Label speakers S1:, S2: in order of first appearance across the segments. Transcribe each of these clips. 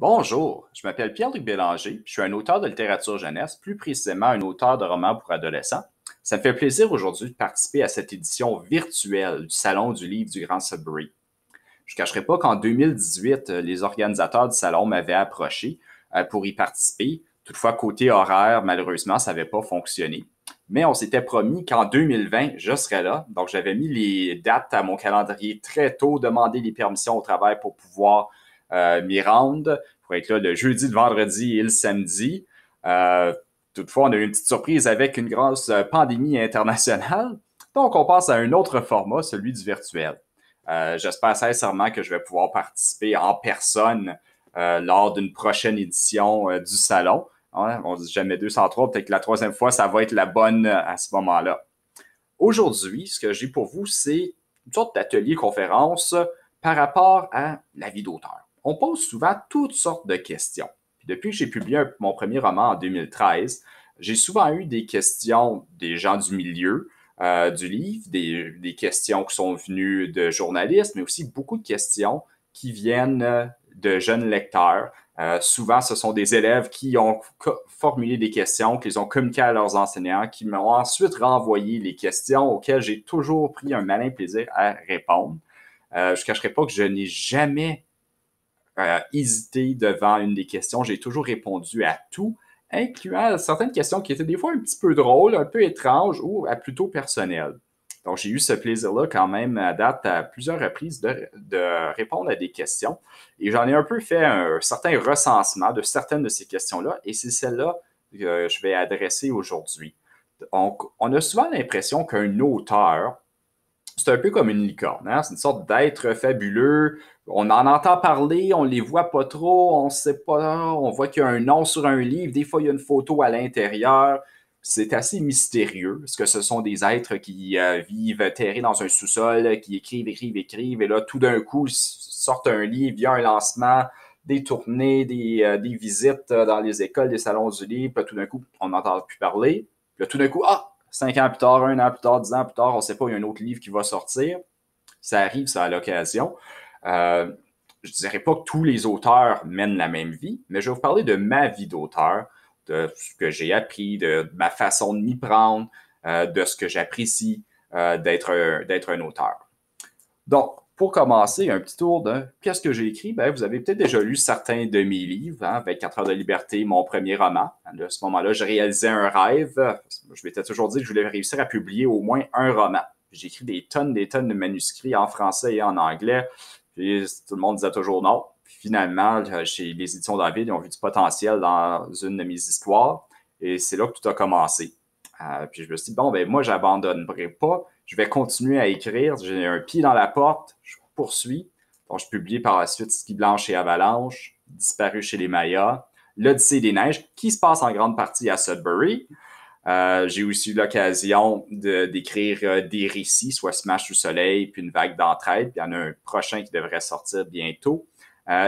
S1: Bonjour, je m'appelle Pierre-Luc Bélanger, je suis un auteur de littérature jeunesse, plus précisément un auteur de romans pour adolescents. Ça me fait plaisir aujourd'hui de participer à cette édition virtuelle du Salon du livre du Grand Sudbury. Je ne cacherai pas qu'en 2018, euh, les organisateurs du salon m'avaient approché euh, pour y participer. Toutefois, côté horaire, malheureusement, ça n'avait pas fonctionné. Mais on s'était promis qu'en 2020, je serais là. Donc, j'avais mis les dates à mon calendrier très tôt, demandé les permissions au travail pour pouvoir euh, Mirande pour être là le jeudi, le vendredi et le samedi. Euh, toutefois, on a eu une petite surprise avec une grosse euh, pandémie internationale. Donc, on passe à un autre format, celui du virtuel. J'espère sincèrement que je vais pouvoir participer en personne lors d'une prochaine édition du salon. on ne dit jamais 203, peut-être que la troisième fois, ça va être la bonne à ce moment-là. Aujourd'hui, ce que j'ai pour vous, c'est une sorte d'atelier conférence par rapport à la vie d'auteur on pose souvent toutes sortes de questions. depuis que j'ai publié mon premier roman en 2013, j'ai souvent eu des questions des gens du milieu euh, du livre, des, questions qui sont venues de journalistes, mais aussi beaucoup de questions qui viennent euh, de jeunes lecteurs. Euh, souvent, ce sont des élèves qui ont formulé des questions, qui les ont communiquées à leurs enseignants, qui m'ont ensuite renvoyé les questions auxquelles j'ai toujours pris un malin plaisir à répondre. je ne cacherai pas que je n'ai jamais hésiter hésité devant une des questions. J'ai toujours répondu à tout, incluant certaines questions qui étaient des fois un petit peu drôles, un peu étranges ou euh, plutôt personnelles. Donc, j'ai eu ce plaisir-là quand même à date à plusieurs reprises de, répondre à des questions. Et j'en ai un peu fait un, un certain recensement de certaines de ces questions-là. Et c'est celle-là que je vais adresser aujourd'hui. Donc, on a souvent l'impression qu'un auteur c'est un peu comme une licorne, hein? c'est une sorte d'être fabuleux. On en entend parler, on les voit pas trop, on sait pas, on voit qu'il y a un nom sur un livre, des fois il y a une photo à l'intérieur. C'est assez mystérieux. parce que ce sont des êtres qui euh, vivent terrés dans un sous-sol, qui écrivent, écrivent, écrivent, et là, tout d'un coup, ils sortent un livre, il y a un lancement, des tournées, des, euh, des visites euh, dans les écoles, des salons du livre, puis tout d'un coup, on n'entend plus parler. Puis là, tout d'un coup, ah, Cinq ans plus tard, un an plus tard, dix ans plus tard, on ne sait pas, il y a un autre livre qui va sortir. Ça arrive, ça à l'occasion. Euh, je ne dirais pas que tous les auteurs mènent la même vie, mais je vais vous parler de ma vie d'auteur, de ce que j'ai appris, de, ma façon de m'y prendre, euh, de ce que j'apprécie euh, d'être un auteur. Donc, pour commencer, un petit tour de qu'est-ce que j'ai écrit. Ben, vous avez peut-être déjà lu certains de mes livres, hein, avec 24 heures de liberté, mon premier roman. À ce moment-là, je réalisais un rêve. Je m'étais toujours dit que je voulais réussir à publier au moins un roman. J'ai écrit des tonnes, des tonnes de manuscrits en français et en anglais. tout le monde disait toujours non. finalement, chez les éditions David, ils ont vu du potentiel dans une de mes histoires. Et c'est là que tout a commencé. Euh, puis je me suis dit, bon, ben moi, j'abandonnerai pas. Je vais continuer à écrire. J'ai un pied dans la porte. Je poursuis. Donc, je publie par la suite Ski Blanche et Avalanche, Disparu chez les Mayas, L'Odyssée des Neiges, qui se passe en grande partie à Sudbury. Euh, j'ai aussi eu l'occasion d'écrire euh, des récits, soit Smash du Soleil, puis une vague d'entraide, puis il y en a un prochain qui devrait sortir bientôt.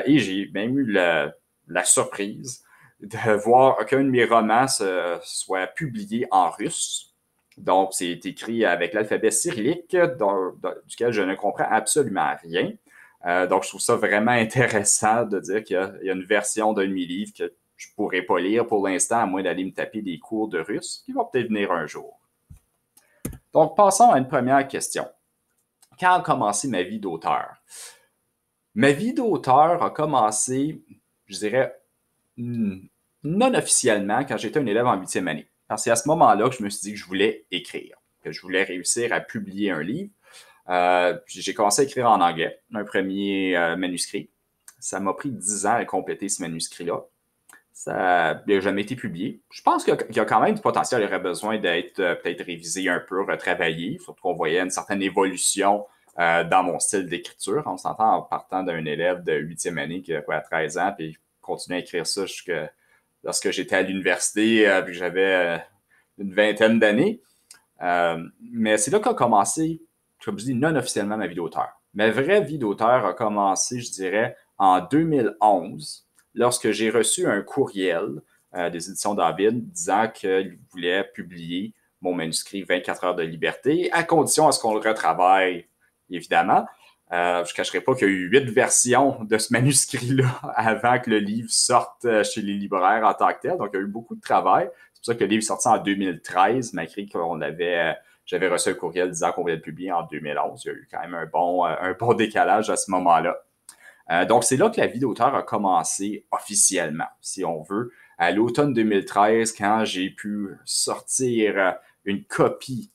S1: et j'ai même eu la surprise de voir qu'un de mes romans soit publié en russe. Donc, c'est écrit avec l'alphabet cyrillique, duquel je ne comprends absolument rien. Euh, donc, je trouve ça vraiment intéressant de dire qu'il y, a une version d'un de mes livres que je ne pourrais pas lire pour l'instant, à moins d'aller me taper des cours de russe, qui vont peut-être venir un jour. Donc, passons à une première question. Quand a commencé ma vie d'auteur? Ma vie d'auteur a commencé, je dirais, hmm, non officiellement quand j'étais un élève en huitième année. c'est à ce moment-là que je me suis dit que je voulais écrire, que je voulais réussir à publier un livre. Euh, j'ai commencé à écrire en anglais, un premier euh, manuscrit. Ça m'a pris dix ans à compléter ce manuscrit-là. Ça n'a jamais été publié. Je pense qu'il y, a quand même du potentiel. Il aurait besoin d'être euh, peut-être révisé un peu, retravaillé. Il faut qu'on voyait une certaine évolution dans mon style d'écriture. On s'entend en partant d'un élève de huitième année qui a 13 ans, puis continuer à écrire ça jusqu'à lorsque j'étais à l'université, et euh, puis j'avais euh, une vingtaine d'années. Euh, mais c'est là qu'a commencé, comme je dis, non officiellement ma vie d'auteur. Ma vraie vie d'auteur a commencé, je dirais, en 2011, lorsque j'ai reçu un courriel des éditions David disant qu'il voulait publier mon manuscrit 24 heures de liberté, à condition à ce qu'on le retravaille, évidemment. Euh, je ne cacherai pas qu'il y a eu huit versions de ce manuscrit-là avant que le livre sorte euh, chez les libraires en tant que tel. Donc, il y a eu beaucoup de travail. C'est pour ça que le livre est sorti en 2013, malgré que euh, j'avais reçu un courriel disant qu'on voulait le publier en 2011. Il y a eu quand même un bon, un bon décalage à ce moment-là. donc, c'est là que la vie d'auteur a commencé officiellement, si on veut, à l'automne 2013, quand j'ai pu sortir une copie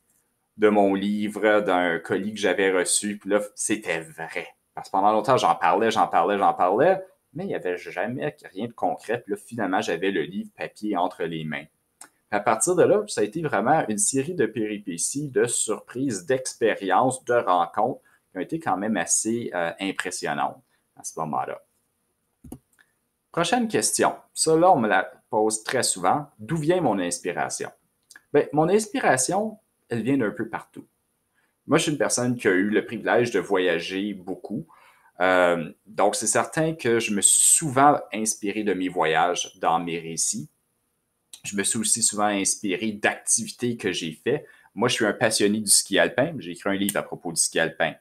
S1: de mon livre, d'un colis que j'avais reçu. Puis là, c'était vrai. Parce que pendant longtemps, j'en parlais, j'en parlais, j'en parlais, mais il n'y avait jamais rien de concret. Puis là, finalement, j'avais le livre papier entre les mains. À partir de là, ça a été vraiment une série de péripéties, de surprises, d'expériences, de rencontres qui ont été quand même assez euh, impressionnantes à ce moment-là. Prochaine question. Ça, on me la pose très souvent. D'où vient mon inspiration? Bien, mon inspiration, elle vient un peu partout. Moi, je suis une personne qui a eu le privilège de voyager beaucoup. Euh, donc, c'est certain que je me suis souvent inspiré de mes voyages dans mes récits. Je me suis aussi souvent inspiré d'activités que j'ai faites. Moi, je suis un passionné du ski alpin. J'ai écrit un livre à propos du ski alpin.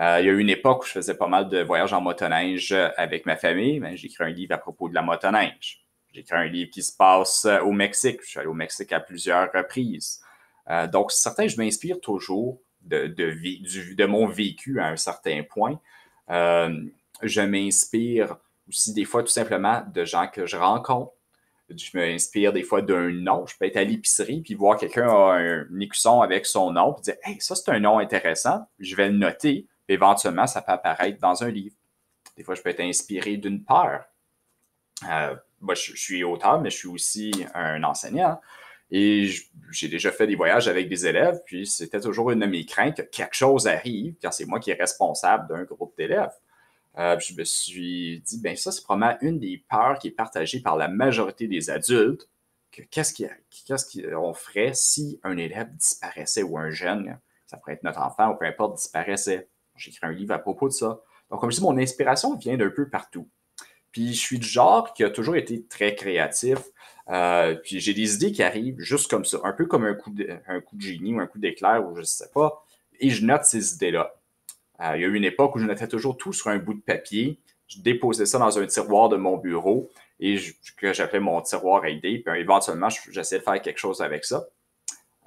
S1: Euh, il y a eu une époque où je faisais pas mal de voyages en motoneige euh, avec ma famille. j'ai écrit un livre à propos de la motoneige. J'ai écrit un livre qui se passe au Mexique. Je suis allé au Mexique à plusieurs reprises. Euh, donc, certains, je m'inspire toujours de, mon vécu à un certain point. Euh, je m'inspire aussi des fois tout simplement de gens que je rencontre. Je m'inspire des fois d'un nom. Je peux être à l'épicerie puis voir quelqu'un a un écusson avec son nom puis dire Hey, ça c'est un nom intéressant. Je vais le noter. Éventuellement, ça peut apparaître dans un livre. Des fois, je peux être inspiré d'une peur. Euh, moi, je, suis auteur, mais je suis aussi un enseignant. Et j'ai déjà fait des voyages avec des élèves, puis c'était toujours une de mes craintes que quelque chose arrive quand c'est moi qui est responsable d'un groupe d'élèves. Euh, je me suis dit, ben ça, c'est probablement une des peurs qui est partagée par la majorité des adultes, que qu'est-ce qu'on ferait si un élève disparaissait ou un jeune, ça pourrait être notre enfant ou peu importe, disparaissait. J'ai écrit un livre à propos de ça. Donc, comme je dis, mon inspiration vient d'un peu partout. Puis, je suis du genre qui a toujours été très créatif. Euh, puis j'ai des idées qui arrivent juste comme ça, un peu comme un coup de, génie ou un coup d'éclair ou je ne sais pas. Et je note ces idées-là. Euh, il y a eu une époque où je notais toujours tout sur un bout de papier. Je déposais ça dans un tiroir de mon bureau et que j'appelais mon tiroir à idées. Puis éventuellement, j'essaie de faire quelque chose avec ça.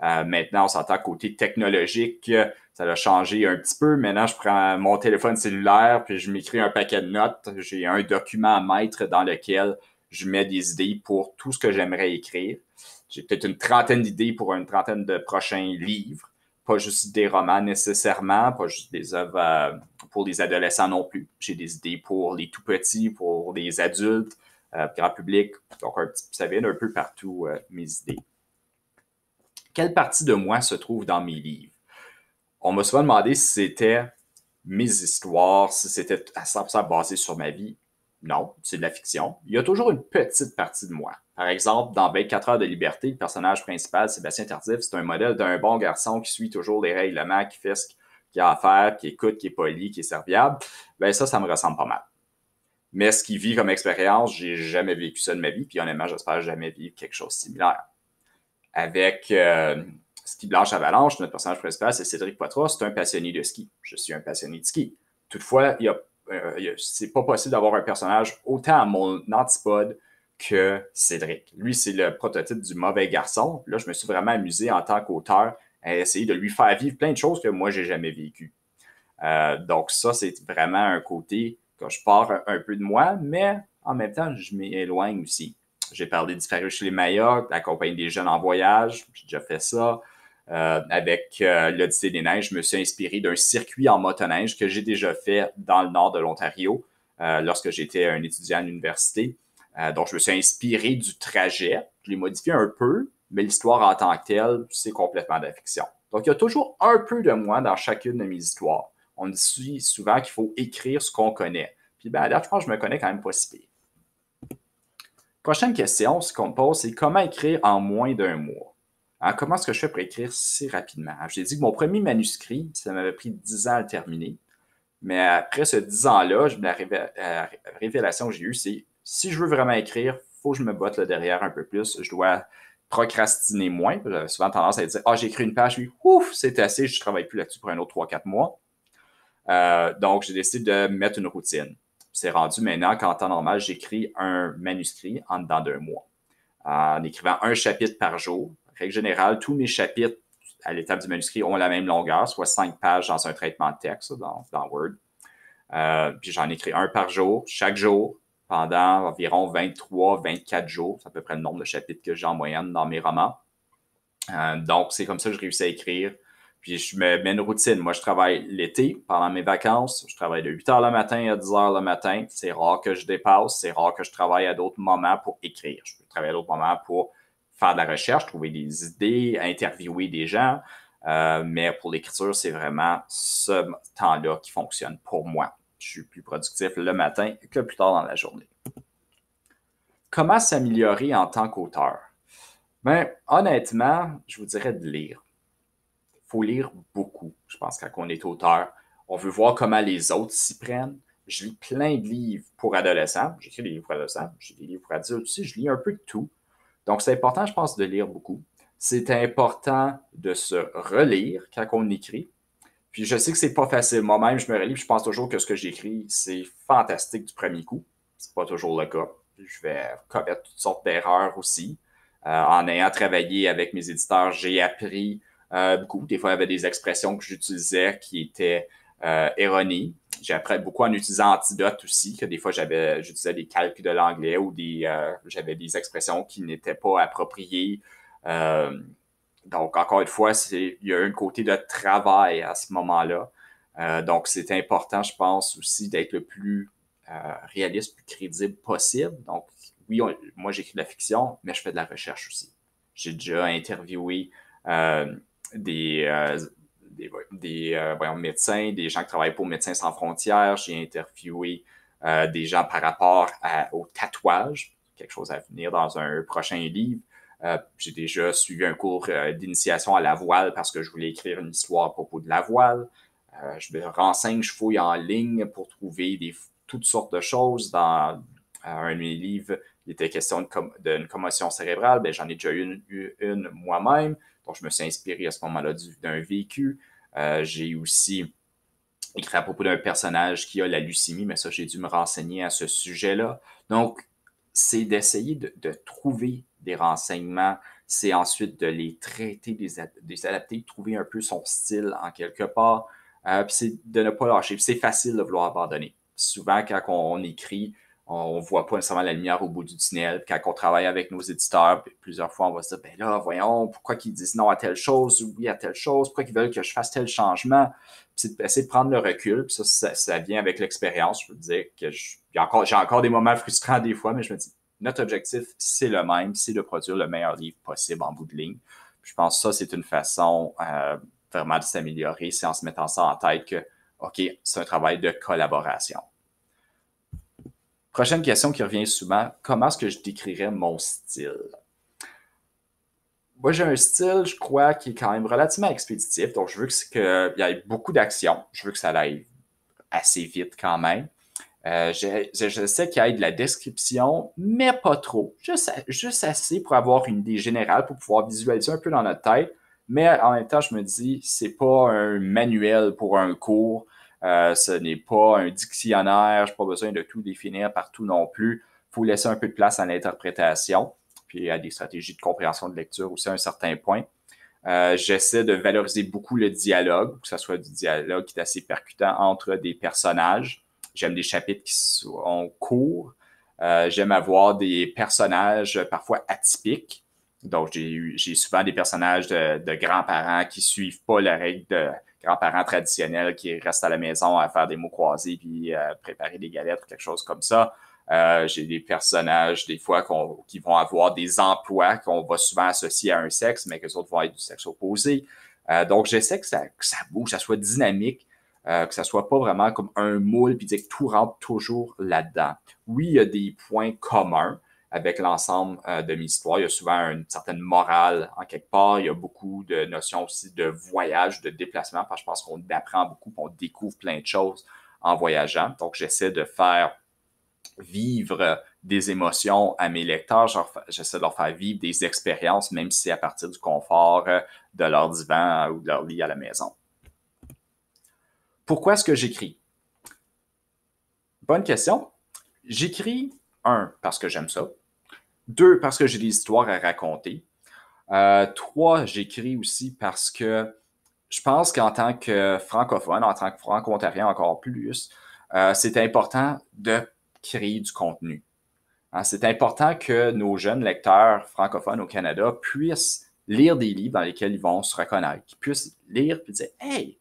S1: Euh, maintenant, on s'entend côté technologique, ça a changé un petit peu. Maintenant, je prends mon téléphone cellulaire, puis je m'écris un paquet de notes. J'ai un document à mettre dans lequel je mets des idées pour tout ce que j'aimerais écrire. J'ai peut-être une trentaine d'idées pour une trentaine de prochains livres. Pas juste des romans nécessairement, pas juste des œuvres euh, pour les adolescents non plus. J'ai des idées pour les tout petits, pour les adultes, euh, grand public. Donc, un petit, ça vient un peu partout euh, mes idées. Quelle partie de moi se trouve dans mes livres? On m'a souvent demandé si c'était mes histoires, si c'était à 100% basé sur ma vie. Non, c'est de la fiction. Il y a toujours une petite partie de moi. Par exemple, dans 24 heures de liberté, le personnage principal, Sébastien Tardif, c'est un modèle d'un bon garçon qui suit toujours les règlements, qui fait ce qu'il a à faire, qui écoute, qui est poli, qui est serviable. Ben ça, ça me ressemble pas mal. Mais ce qu'il vit comme expérience, j'ai jamais vécu ça de ma vie, puis honnêtement, j'espère jamais vivre quelque chose de similaire. Avec euh, Ski Blanche Avalanche, notre personnage principal, c'est Cédric Poitras, c'est un passionné de ski. Je suis un passionné de ski. Toutefois, il y a euh, c'est pas possible d'avoir un personnage autant à mon antipode que Cédric. Lui, c'est le prototype du mauvais garçon. Là, je me suis vraiment amusé en tant qu'auteur à essayer de lui faire vivre plein de choses que moi, j'ai jamais vécues. Euh, donc, ça, c'est vraiment un côté que je pars un peu de moi, mais en même temps, je m'éloigne aussi. J'ai parlé disparu chez les Mayas, compagnie des jeunes en voyage, j'ai déjà fait ça. Euh, avec euh, l'Odyssée des Neiges, je me suis inspiré d'un circuit en motoneige que j'ai déjà fait dans le nord de l'Ontario euh, lorsque j'étais un étudiant à l'université. donc, je me suis inspiré du trajet. Je l'ai modifié un peu, mais l'histoire en tant que telle, c'est complètement de la fiction. Donc, il y a toujours un peu de moi dans chacune de mes histoires. On dit souvent qu'il faut écrire ce qu'on connaît. Puis, ben, à je pense que je me connais quand même pas si pire. Prochaine question, ce qu'on me pose, c'est comment écrire en moins d'un mois? Ah, comment est-ce que je fais pour écrire si rapidement? J'ai dit que mon premier manuscrit, ça m'avait pris dix ans à le terminer. Mais après ce dix ans-là, euh, la, révélation que j'ai eue, c'est si je veux vraiment écrire, il faut que je me botte le derrière un peu plus. Je dois procrastiner moins. J'avais souvent tendance à dire Ah, j'écris une page, puis ouf, c'est assez, je ne travaille plus là-dessus pour un autre 3-4 mois. Euh, donc, j'ai décidé de mettre une routine. C'est rendu maintenant qu'en temps normal, j'écris un manuscrit en dedans d'un mois. En écrivant un chapitre par jour, Règle générale, tous mes chapitres à l'étape du manuscrit ont la même longueur, soit cinq pages dans un traitement de texte, dans, Word. Euh, puis j'en écris un par jour, chaque jour, pendant environ 23, 24 jours. C'est à peu près le nombre de chapitres que j'ai en moyenne dans mes romans. Euh, donc, c'est comme ça que je réussis à écrire. Puis je me mets une routine. Moi, je travaille l'été pendant mes vacances. Je travaille de 8 heures le matin à 10 h le matin. C'est rare que je dépasse. C'est rare que je travaille à d'autres moments pour écrire. Je peux travailler à d'autres moments pour faire de la recherche, trouver des idées, interviewer des gens. Euh, mais pour l'écriture, c'est vraiment ce temps-là qui fonctionne pour moi. Je suis plus productif le matin que plus tard dans la journée. Comment s'améliorer en tant qu'auteur? Ben, honnêtement, je vous dirais de lire. Il faut lire beaucoup, je pense, quand on est auteur. On veut voir comment les autres s'y prennent. Je lis plein de livres pour adolescents. J'écris des livres pour adolescents. J'ai des livres pour adultes aussi. Je lis un peu de tout. Donc, c'est important, je pense, de lire beaucoup. C'est important de se relire quand on écrit. Puis je sais que c'est pas facile. Moi-même, je me relis, je pense toujours que ce que j'écris, c'est fantastique du premier coup. C'est pas toujours le cas. Je vais commettre toutes sortes d'erreurs aussi. Euh, en ayant travaillé avec mes éditeurs, j'ai appris euh, beaucoup. Des fois, il y avait des expressions que j'utilisais qui étaient erroné. Euh, erronée. J'ai appris beaucoup en utilisant Antidote aussi, que des fois j'avais, j'utilisais des calques de l'anglais ou des, euh, j'avais des expressions qui n'étaient pas appropriées. Euh, donc, encore une fois, il y a un côté de travail à ce moment-là. donc, c'est important, je pense, aussi d'être le plus réaliste, plus crédible possible. Donc, oui, moi j'écris de la fiction, mais je fais de la recherche aussi. J'ai déjà interviewé des des, euh, médecins, des gens qui travaillent pour Médecins sans frontières. J'ai interviewé euh, des gens par rapport au tatouage, quelque chose à venir dans un prochain livre. Euh, j'ai déjà suivi un cours d'initiation à la voile parce que je voulais écrire une histoire à propos de la voile. je me renseigne, je fouille en ligne pour trouver toutes sortes de choses. Dans un livre il était question d'une commotion cérébrale. Ben, j'en ai déjà eu une moi-même. Donc, je me suis inspiré à ce moment-là d'un vécu. Euh, j'ai aussi écrit à propos d'un personnage qui a la leucémie, mais ça, j'ai dû me renseigner à ce sujet-là. Donc, c'est d'essayer de, trouver des renseignements, c'est ensuite de les traiter, de les, adapter, de trouver un peu son style en quelque part, euh, puis c'est de ne pas lâcher. C'est facile de vouloir abandonner. Souvent, quand on écrit, on ne voit pas nécessairement la lumière au bout du tunnel. quand on travaille avec nos éditeurs, plusieurs fois, on va se dire, ben là, voyons, pourquoi qu'ils disent non à telle chose, oui à telle chose, pourquoi qu'ils veulent que je fasse tel changement. C'est essayer de prendre le recul. ça, ça, vient avec l'expérience. Je veux dire que j'ai encore, encore des moments frustrants des fois, mais je me dis, notre objectif, c'est le même, c'est de produire le meilleur livre possible en bout de ligne. je pense que ça, c'est une façon euh, vraiment de s'améliorer, c'est en se mettant ça en tête que, OK, c'est un travail de collaboration. Prochaine question qui revient souvent, comment est-ce que je décrirais mon style? Moi, j'ai un style, je crois, qui est quand même relativement expéditif. Donc, je veux qu'il y ait beaucoup d'action. Je veux que ça aille assez vite quand même. Euh, je, sais qu'il y a de la description, mais pas trop. Juste, juste, assez pour avoir une idée générale, pour pouvoir visualiser un peu dans notre tête. Mais en même temps, je me dis, c'est pas un manuel pour un cours. Euh, ce n'est pas un dictionnaire, je n'ai pas besoin de tout définir partout non plus. Il faut laisser un peu de place à l'interprétation, puis à des stratégies de compréhension de lecture aussi à un certain point. Euh, j'essaie de valoriser beaucoup le dialogue, que ce soit du dialogue qui est assez percutant entre des personnages. J'aime des chapitres qui sont courts. Euh, j'aime avoir des personnages parfois atypiques. Donc, j'ai souvent des personnages de, de grands-parents qui ne suivent pas la règle de, grands-parents traditionnels qui restent à la maison à faire des mots croisés puis euh, préparer des galettes ou quelque chose comme ça. Euh, j'ai des personnages, des fois, qui vont avoir des emplois qu'on va souvent associer à un sexe, mais que les autres vont être du sexe opposé. Euh, donc, j'essaie que ça, bouge, que ça soit dynamique, que ça soit pas vraiment comme un moule, puis dire que tout rentre toujours là-dedans. Oui, il y a des points communs, avec l'ensemble euh, de mes histoires. Il y a souvent une certaine morale en quelque part. Il y a beaucoup de notions aussi de voyage, de déplacement, parce que je pense qu'on apprend beaucoup, on découvre plein de choses en voyageant. Donc, j'essaie de faire vivre euh, des émotions à mes lecteurs. J'essaie de leur faire vivre des expériences, même si c'est à partir du confort euh, de leur divan ou de leur lit à la maison. Pourquoi est-ce que j'écris? Bonne question. J'écris, un, parce que j'aime ça. Deux, parce que j'ai des histoires à raconter. Euh, trois, j'écris aussi parce que je pense qu'en tant que francophone, en tant que franco-ontarien encore plus, euh, c'est important de créer du contenu. Hein, c'est important que nos jeunes lecteurs francophones au Canada puissent lire des livres dans lesquels ils vont se reconnaître, qu'ils puissent lire et dire Hey,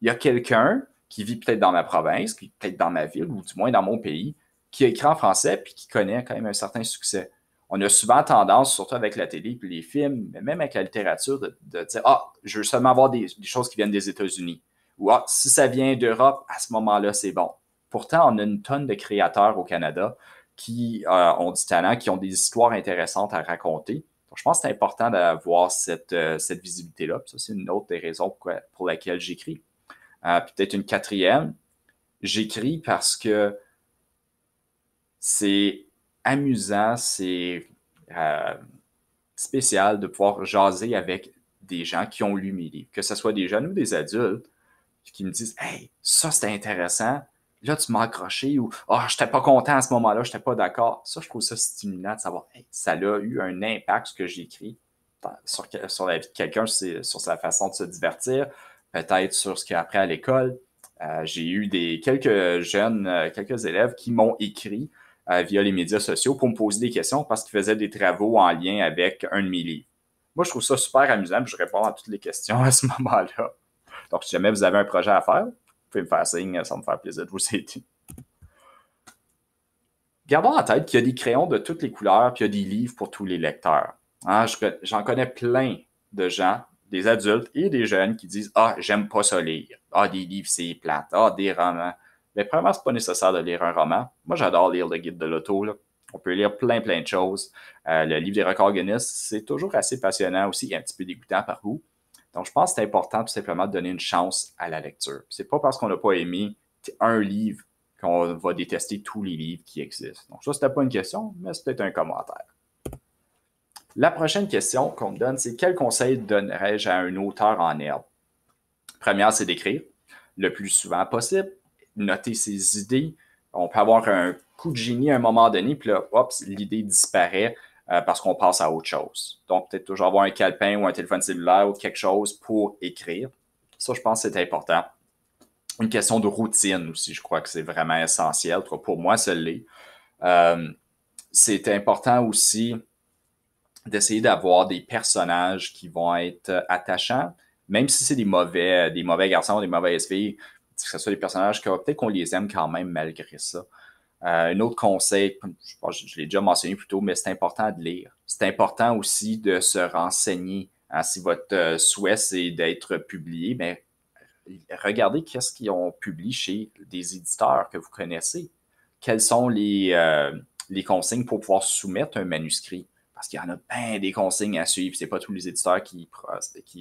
S1: il y a quelqu'un qui vit peut-être dans ma province, qui peut-être dans ma ville ou du moins dans mon pays, qui écrit en français et qui connaît quand même un certain succès on a souvent tendance, surtout avec la télé puis les films, mais même avec la littérature, de, dire Ah, je veux seulement avoir des, choses qui viennent des États-Unis. Ou Ah, si ça vient d'Europe, à ce moment-là, c'est bon. Pourtant, on a une tonne de créateurs au Canada qui euh, ont du talent, qui ont des histoires intéressantes à raconter. Donc, je pense que c'est important d'avoir cette, euh, visibilité-là. Ça, c'est une autre des raisons pour, pour laquelle j'écris. Euh, peut-être une quatrième, j'écris parce que c'est amusant, c'est euh, spécial de pouvoir jaser avec des gens qui ont lu mes livres, que ce soit des jeunes ou des adultes, qui me disent Hey, ça c'était intéressant, là tu m'as accroché ou oh, ah, je n'étais pas content à ce moment-là, je n'étais pas d'accord. Ça, je trouve ça stimulant de savoir Hey, ça a eu un impact ce que j'écris sur, la vie de quelqu'un, sur sa façon de se divertir, peut-être sur ce qu'il a à l'école. Euh, j'ai eu des quelques jeunes, euh, quelques élèves qui m'ont écrit euh, via les médias sociaux pour me poser des questions parce qu'ils faisait des travaux en lien avec un de mes livres. Moi, je trouve ça super amusant, puis je réponds à toutes les questions à ce moment-là. Donc, si jamais vous avez un projet à faire, vous pouvez me faire signe, ça me faire plaisir de vous aider. Gardons en tête qu'il y a des crayons de toutes les couleurs, puis il y a des livres pour tous les lecteurs. Hein, j'en connais plein de gens, des adultes et des jeunes, qui disent Ah, j'aime pas ça lire. Ah, des livres, c'est plate. Ah, des romans. Mais premièrement, n'est pas nécessaire de lire un roman. Moi, j'adore lire le guide de l'auto. On peut lire plein, plein de choses. Euh, le livre des records Guinness, c'est toujours assez passionnant aussi et un petit peu dégoûtant par vous. Donc, je pense que c'est important tout simplement de donner une chance à la lecture. C'est pas parce qu'on n'a pas aimé un livre qu'on va détester tous les livres qui existent. Donc, ça, ce n'était pas une question, mais c'était un commentaire. La prochaine question qu'on me donne, c'est quel conseil donnerais-je à un auteur en herbe? Première, c'est d'écrire le plus souvent possible noter ses idées. On peut avoir un coup de génie à un moment donné, puis là, hop, l'idée disparaît euh, parce qu'on passe à autre chose. Donc, peut-être toujours avoir un calepin ou un téléphone cellulaire ou quelque chose pour écrire. Ça, je pense que c'est important. Une question de routine aussi, je crois que c'est vraiment essentiel. Pour moi, ça l'est. Euh, c'est important aussi d'essayer d'avoir des personnages qui vont être attachants, même si c'est des mauvais, des mauvais garçons, des mauvaises filles, ce soit des personnages qui peut-être qu'on les aime quand même malgré ça. Euh, un autre conseil, je, l'ai déjà mentionné plus tôt, mais c'est important de lire. C'est important aussi de se renseigner. Hein, si votre euh, souhait, c'est d'être publié, mais regardez qu'est-ce qu'ils ont publié chez des éditeurs que vous connaissez. Quelles sont euh, les, consignes pour pouvoir soumettre un manuscrit? Parce qu'il y en a bien des consignes à suivre. Ce n'est pas tous les éditeurs qui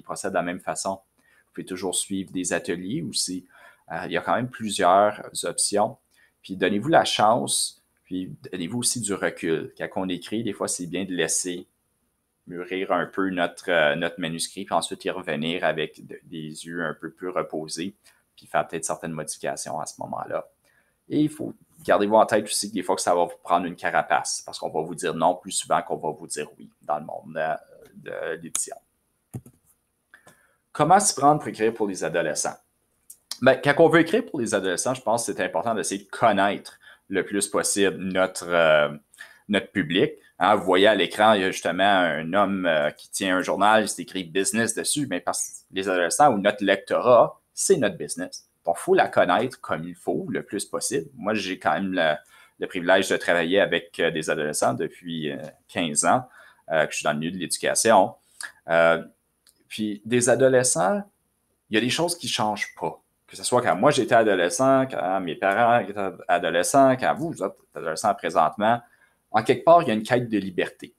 S1: procèdent de la même façon. Vous pouvez toujours suivre des ateliers aussi. Euh, il y a quand même plusieurs options. Puis donnez-vous la chance, puis donnez-vous aussi du recul. Quand on écrit, des fois, c'est bien de laisser mûrir un peu notre, euh, notre manuscrit, puis ensuite y revenir avec des yeux un peu plus reposés, puis faire peut-être certaines modifications à ce moment-là. Et il faut gardez-vous en tête aussi que des fois ça va vous prendre une carapace, parce qu'on va vous dire non plus souvent qu'on va vous dire oui dans le monde de, euh, de l'édition. Comment s'y prendre pour écrire pour les adolescents? Ben, quand on veut écrire pour les adolescents, je pense que c'est important d'essayer de connaître le plus possible notre, euh, notre public. Hein, vous voyez à l'écran, il y a justement un homme euh, qui tient un journal, il s'écrit « business dessus, mais parce que les adolescents ou notre lectorat, c'est notre business. Donc, il faut la connaître comme il faut, le plus possible. Moi, j'ai quand même le, privilège de travailler avec euh, des adolescents depuis 15 ans, que je suis dans le milieu de l'éducation. puis, des adolescents, il y a des choses qui ne changent pas que ce soit quand moi j'étais adolescent, quand mes parents étaient adolescents, quand vous, êtes adolescent présentement, en quelque part, il y a une quête de liberté.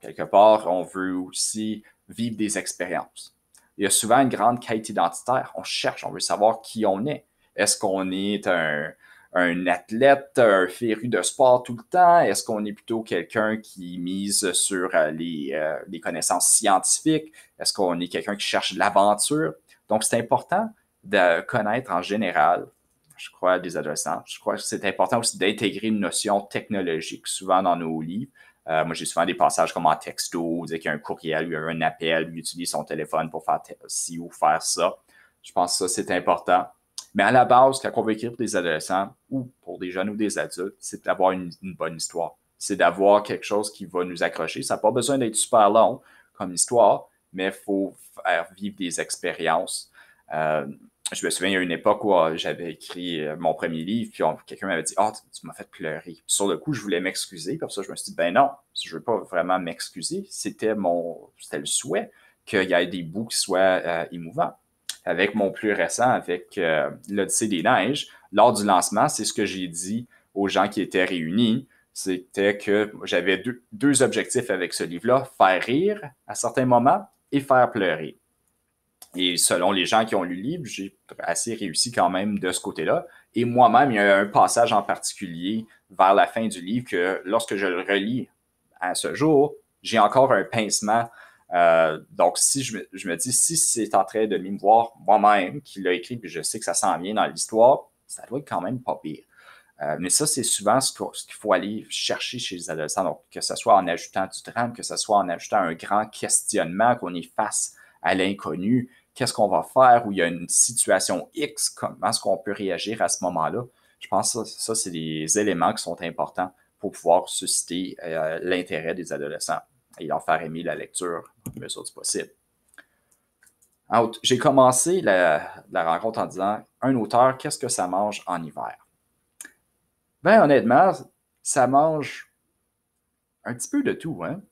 S1: Quelque part, on veut aussi vivre des expériences. Il y a souvent une grande quête identitaire. On cherche, on veut savoir qui on est. Est-ce qu'on est un, athlète, un féru de sport tout le temps? Est-ce qu'on est plutôt quelqu'un qui mise sur euh, les, euh, les connaissances scientifiques? Est-ce qu'on est quelqu'un qui cherche l'aventure? Donc, c'est important de connaître en général, je crois, des adolescents. Je crois que c'est important aussi d'intégrer une notion technologique souvent dans nos livres. Euh, moi, j'ai souvent des passages comme en texto, où dire qu'il y a un courriel, il y a un appel, il utilise son téléphone pour faire ci ou faire ça. Je pense que ça, c'est important. Mais à la base, quand on veut écrire pour des adolescents ou pour des jeunes ou des adultes, c'est d'avoir une, bonne histoire. C'est d'avoir quelque chose qui va nous accrocher. Ça n'a pas besoin d'être super long comme histoire, mais il faut faire vivre des expériences. Euh, je me souviens, il y a une époque où euh, j'avais écrit euh, mon premier livre, puis quelqu'un m'avait dit Ah, tu, m'as fait pleurer. Sur le coup, je voulais m'excuser, parce ça, je me suis dit Ben non, je ne veux pas vraiment m'excuser. C'était mon c'était le souhait qu'il y ait des bouts qui soient émouvants. Euh, avec mon plus récent, avec l'Odyssée des Neiges, lors du lancement, c'est ce que j'ai dit aux gens qui étaient réunis c'était que j'avais deux objectifs avec ce livre-là faire rire à certains moments et faire pleurer. Et selon les gens qui ont lu le livre, j'ai assez réussi quand même de ce côté-là. Et moi-même, il y a un passage en particulier vers la fin du livre que lorsque je le relis à ce jour, j'ai encore un pincement. Euh, donc, si je me, dis, si c'est en train de m'y voir moi-même qui l'a écrit, puis je sais que ça s'en vient dans l'histoire, ça doit être quand même pas pire. Euh, mais ça, c'est souvent ce qu'il faut aller chercher chez les adolescents. Donc, que ce soit en ajoutant du drame, que ce soit en ajoutant un grand questionnement, qu'on est face à l'inconnu, qu'est-ce qu'on va faire, où il y a une situation X, comment est-ce qu'on peut réagir à ce moment-là. Je pense que ça, c'est des éléments qui sont importants pour pouvoir susciter euh, l'intérêt des adolescents et leur faire aimer la lecture le mesure du possible. J'ai commencé la, rencontre en disant un auteur, qu'est-ce que ça mange en hiver? Ben honnêtement, ça mange un petit peu de tout. Hein?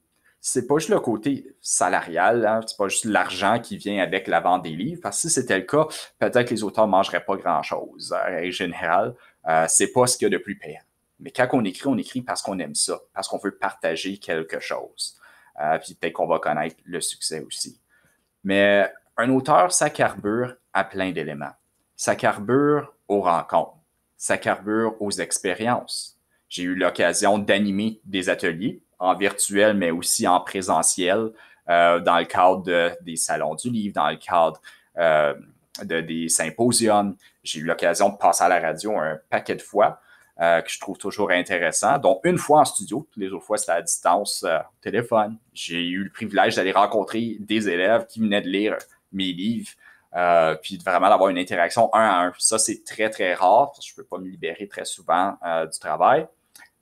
S1: c'est pas juste le côté salarial, hein, c'est pas juste l'argent qui vient avec la vente des livres, parce que si c'était le cas, peut-être que les auteurs mangeraient pas grand-chose. Hein, en général, euh, c'est pas ce qu'il y a de plus payant. Mais quand on écrit, on écrit parce qu'on aime ça, parce qu'on veut partager quelque chose. Euh, puis peut-être qu'on va connaître le succès aussi. Mais un auteur, ça carbure à plein d'éléments. Ça carbure aux rencontres, ça carbure aux expériences. J'ai eu l'occasion d'animer des ateliers en virtuel, mais aussi en présentiel, euh, dans le cadre des salons du livre, dans le cadre euh, de, des symposiums. J'ai eu l'occasion de passer à la radio un paquet de fois, euh, que je trouve toujours intéressant, Donc, une fois en studio, les autres fois, c'était à distance, au téléphone. J'ai eu le privilège d'aller rencontrer des élèves qui venaient de lire mes livres. puis vraiment d'avoir une interaction un à un. Ça, c'est très, très rare. Parce que je ne peux pas me libérer très souvent du travail.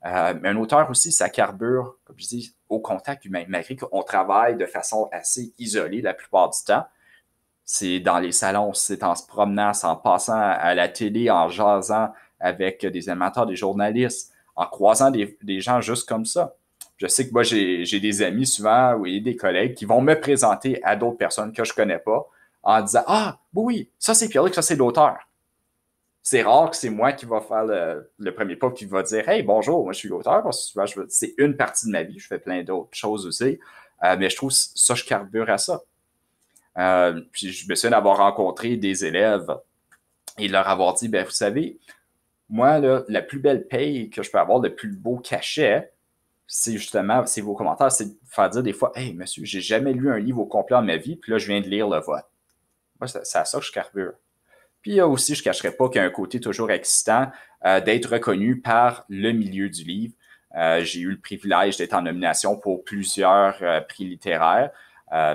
S1: Euh, mais un auteur aussi, ça carbure, comme je dis, au contact humain. Malgré qu'on travaille de façon assez isolée la plupart du temps, c'est dans les salons, c'est en se promenant, c'est en passant à la télé, en jasant avec des amateurs, des journalistes, en croisant des, gens juste comme ça. Je sais que moi, j'ai des amis souvent, oui, des collègues qui vont me présenter à d'autres personnes que je ne connais pas en disant Ah, oui, ça c'est Pierre, ça c'est l'auteur c'est rare que c'est moi qui va faire le, premier pas, qui va dire Hey, bonjour, moi je suis auteur, parce que c'est une partie de ma vie, je fais plein d'autres choses aussi. Euh, mais je trouve ça, je carbure à ça. Euh, puis je me souviens d'avoir rencontré des élèves et leur avoir dit ben vous savez, moi, la plus belle paye que je peux avoir, le plus beau cachet, c'est justement, vos commentaires, c'est de faire dire des fois Hey, monsieur, j'ai jamais lu un livre au complet en ma vie, puis là, je viens de lire le vote. Moi, c'est à ça que je carbure. Puis il y a aussi, je ne cacherai pas, qu'il y a un côté toujours excitant euh, d'être reconnu par le milieu du livre. Euh, j'ai eu le privilège d'être en nomination pour plusieurs euh, prix littéraires.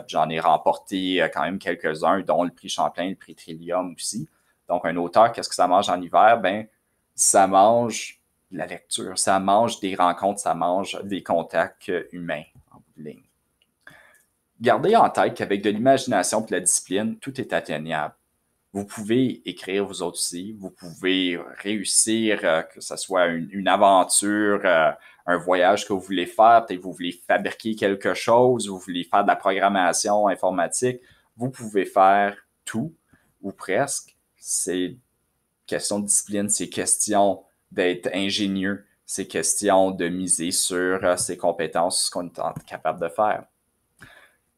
S1: J'en ai remporté quand même quelques-uns, dont le prix Champlain, le prix Trillium aussi. Donc, un auteur, qu'est-ce que ça mange en hiver? Ben, ça mange la lecture, ça mange des rencontres, ça mange des contacts humains en bout ligne. Gardez en tête qu'avec de l'imagination et de la discipline, tout est atteignable vous pouvez écrire vous autres aussi, vous pouvez euh, réussir, euh, que ce soit une, aventure, euh, un voyage que vous voulez faire, peut-être vous voulez fabriquer quelque chose, vous voulez faire de la programmation informatique, vous pouvez faire tout ou presque. C'est question de discipline, c'est question d'être ingénieux, c'est question de miser sur ses compétences, ce qu'on est capable de faire.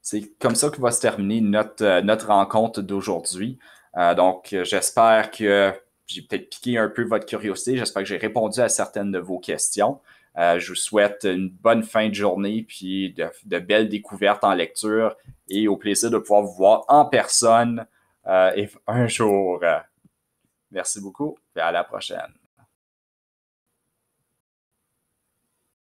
S1: C'est comme ça que va se terminer notre, notre rencontre d'aujourd'hui. Euh, donc, j'espère que j'ai peut-être piqué un peu votre curiosité. J'espère que j'ai répondu à certaines de vos questions. Euh, je vous souhaite une bonne fin de journée, puis de, belles découvertes en lecture et au plaisir de pouvoir vous voir en personne euh, un jour. Euh, merci beaucoup et à la prochaine.